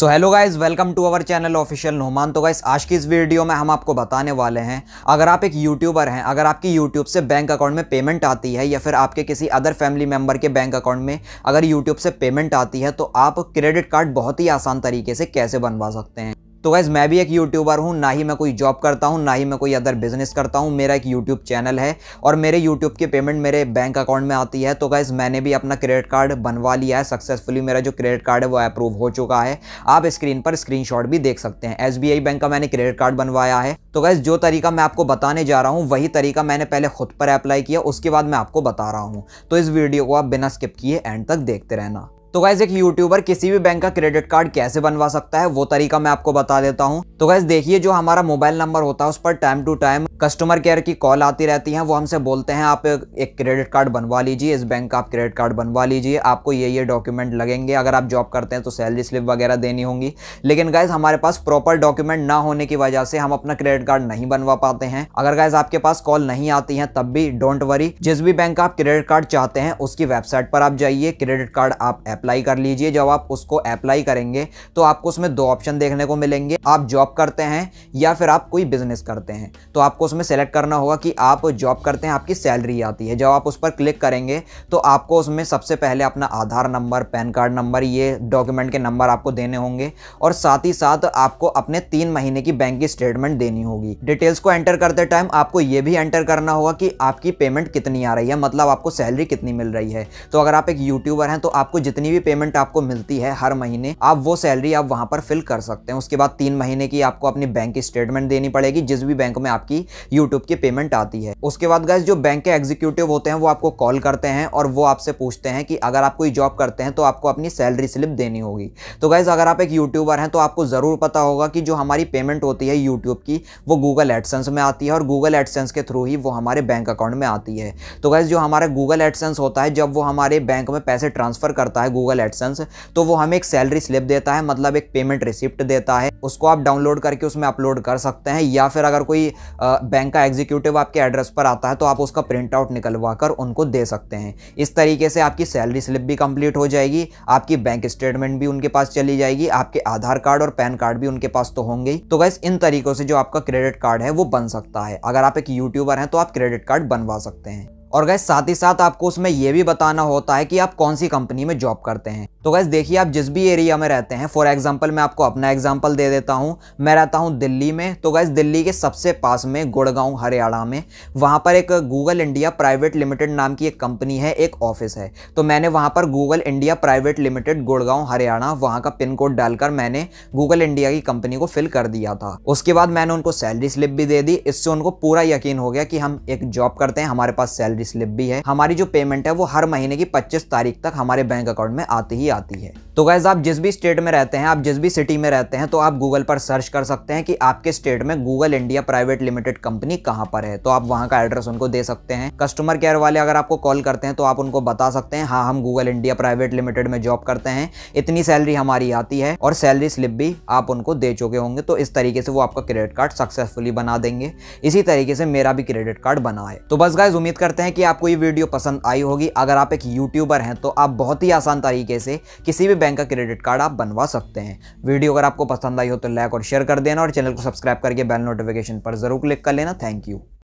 so hello guys welcome to our channel official Noman तो guys आज की इस वीडियो में हम आपको बताने वाले हैं अगर आप एक यूट्यूबर हैं अगर आपकी यूट्यूब से बैंक अकाउंट में पेमेंट आती है या फिर आपके किसी अदर फैमिली मेम्बर के बैंक अकाउंट में अगर यूट्यूब से पेमेंट आती है तो आप क्रेडिट कार्ड बहुत ही आसान तरीके से कैसे बनवा सकते हैं तो गैज़ मैं भी एक यूट्यूबर हूँ ना ही मैं कोई जॉब करता हूँ ना ही मैं कोई अदर बिजनेस करता हूँ मेरा एक यूट्यूब चैनल है और मेरे यूट्यूब की पेमेंट मेरे बैंक अकाउंट में आती है तो गैज़ मैंने भी अपना क्रेडिट कार्ड बनवा लिया है सक्सेसफुली मेरा जो क्रेडिट कार्ड है वो अप्रूव हो चुका है आप स्क्रीन पर स्क्रीन भी देख सकते हैं एस बैंक का मैंने क्रेडिट कार्ड बनवाया है तो गैज़ जो तरीका मैं आपको बताने जा रहा हूँ वही तरीका मैंने पहले खुद पर अप्लाई किया उसके बाद मैं आपको बता रहा हूँ तो इस वीडियो को आप बिना स्किप किए एंड तक देखते रहना तो गैस एक यूट्यूबर किसी भी बैंक का क्रेडिट कार्ड कैसे बनवा सकता है वो तरीका मैं आपको बता देता हूँ तो गैस देखिए जो हमारा मोबाइल नंबर होता है उस पर time to time customer care की कॉल आती रहती है वो हमसे बोलते हैं आप एक क्रेडिट कार्ड बनवा लीजिए इस बैंक का आप क्रेडिट कार्ड बनवा लीजिए आपको ये ये डॉक्यूमेंट लगेंगे अगर आप जॉब करते हैं तो सैलरी स्लिप वगैरह देनी होंगी लेकिन गैस हमारे पास प्रॉपर डॉक्यूमेंट ना होने की वजह से हम अपना क्रेडिट कार्ड नहीं बनवा पाते हैं अगर गैस आपके पास कॉल नहीं आती है तब भी डोंट वरी जिस भी बैंक का आप क्रेडिट कार्ड चाहते हैं उसकी वेबसाइट पर आप जाइए क्रेडिट कार्ड आप अप्लाई कर लीजिए जब आप उसको अप्लाई करेंगे तो आपको उसमें दो ऑप्शन देखने को मिलेंगे आप जॉब करते हैं या फिर आप कोई बिजनेस करते हैं तो आपको उसमें सेलेक्ट करना होगा कि आप जॉब करते हैं आपकी सैलरी आती है जब आप उस पर क्लिक करेंगे तो आपको उसमें सबसे पहले अपना Aadhaar number PAN card number ये डॉक्यूमेंट के नंबर आपको देने होंगे और साथ ही साथ आपको अपने तीन महीने की बैंक की स्टेटमेंट देनी होगी डिटेल्स को एंटर करते टाइम आपको ये भी एंटर करना होगा कि आपकी पेमेंट कितनी आ रही है मतलब आपको सैलरी कितनी मिल रही है तो अगर आप एक यूट्यूबर हैं तो आपको जितनी भी पेमेंट आपको मिलती है हर महीने आप वो सैलरी आप वहां पर फिल कर सकते हैं उसके बाद तीन महीने की आपको अपनी बैंक की स्टेटमेंट देनी पड़ेगी जिस भी बैंक में आपकी यूट्यूब की पेमेंट आती है उसके बाद गैस जो बैंक के एग्जीक्यूटिव होते हैं वो आपको कॉल करते हैं और वो आपसे पूछते हैं कि अगर आप कोई जॉब करते हैं तो आपको अपनी सैलरी स्लिप देनी होगी तो गैस अगर आप एक यूट्यूबर हैं तो आपको ज़रूर पता होगा कि जो हमारी पेमेंट होती है यूट्यूब की वो गूगल एडसेंस में आती है और गूगल एडसेंस के थ्रू ही वो हमारे बैंक अकाउंट में आती है तो गैस जो हमारा गूगल एडसेंस होता है जब वो हमारे बैंक में पैसे ट्रांसफ़र करता है गूगल एडसेंस तो वो हमें एक सैलरी स्लिप देता है मतलब एक पेमेंट रिसिप्ट देता है उसको आप डाउनलोड करके उसमें अपलोड कर सकते हैं या फिर अगर कोई बैंक का एग्जीक्यूटिव आपके एड्रेस पर आता है तो आप उसका प्रिंट आउट निकलवा कर उनको दे सकते हैं इस तरीके से आपकी सैलरी स्लिप भी कंप्लीट हो जाएगी आपकी बैंक स्टेटमेंट भी उनके पास चली जाएगी आपके आधार कार्ड और पैन कार्ड भी उनके पास तो होंगे तो गैस इन तरीकों से जो आपका क्रेडिट कार्ड है वो बन सकता है अगर आप एक यूट्यूबर हैं तो आप क्रेडिट कार्ड बनवा सकते हैं और गए साथ ही साथ आपको उसमें यह भी बताना होता है कि आप कौन सी कंपनी में जॉब करते हैं तो गैस देखिए आप जिस भी एरिया में रहते हैं फॉर एग्जांपल मैं आपको अपना एग्जांपल दे देता हूँ मैं रहता हूँ दिल्ली में तो गैस दिल्ली के सबसे पास में गुड़गांव हरियाणा में वहाँ पर एक गूगल इंडिया प्राइवेट लिमिटेड नाम की एक कंपनी है एक ऑफिस है तो मैंने वहाँ पर Google India private limited Gurgaon Haryana वहाँ का पिन कोड डालकर मैंने गूगल इंडिया की कंपनी को फिल कर दिया था उसके बाद मैंने उनको सैलरी स्लिप भी दे दी इससे उनको पूरा यकीन हो गया कि हम एक जॉब करते हैं हमारे पास सैलरी स्लिप भी है हमारी जो पेमेंट है वो हर महीने की पच्चीस तारीख तक हमारे बैंक अकाउंट में आती ही आती है तो गैज़ आप जिस भी स्टेट में रहते हैं आप जिस भी सिटी में रहते हैं तो आप गूगल पर सर्च कर सकते हैं कि आपके स्टेट में Google India private limited company कहां पर है तो आप वहां का एड्रेस उनको दे सकते हैं कस्टमर केयर वाले अगर आपको कॉल करते हैं तो आप उनको बता सकते हैं हाँ हम गूगल इंडिया प्राइवेट लिमिटेड में जॉब करते हैं इतनी सैलरी हमारी आती है और सैलरी स्लिप भी आप उनको दे चुके होंगे तो इस तरीके से वो आपका क्रेडिट कार्ड सक्सेसफुली बना देंगे इसी तरीके से मेरा भी क्रेडिट कार्ड बना है तो बस गाइज उम्मीद करते हैं कि आपको ये वीडियो पसंद आई होगी अगर आप एक यूट्यूबर हैं तो आप बहुत ही आसान तरीके से किसी भी बैंक का क्रेडिट कार्ड आप बनवा सकते हैं वीडियो अगर आपको पसंद आई हो तो लाइक और शेयर कर देना और चैनल को सब्सक्राइब करके बेल नोटिफिकेशन पर जरूर क्लिक कर लेना थैंक यू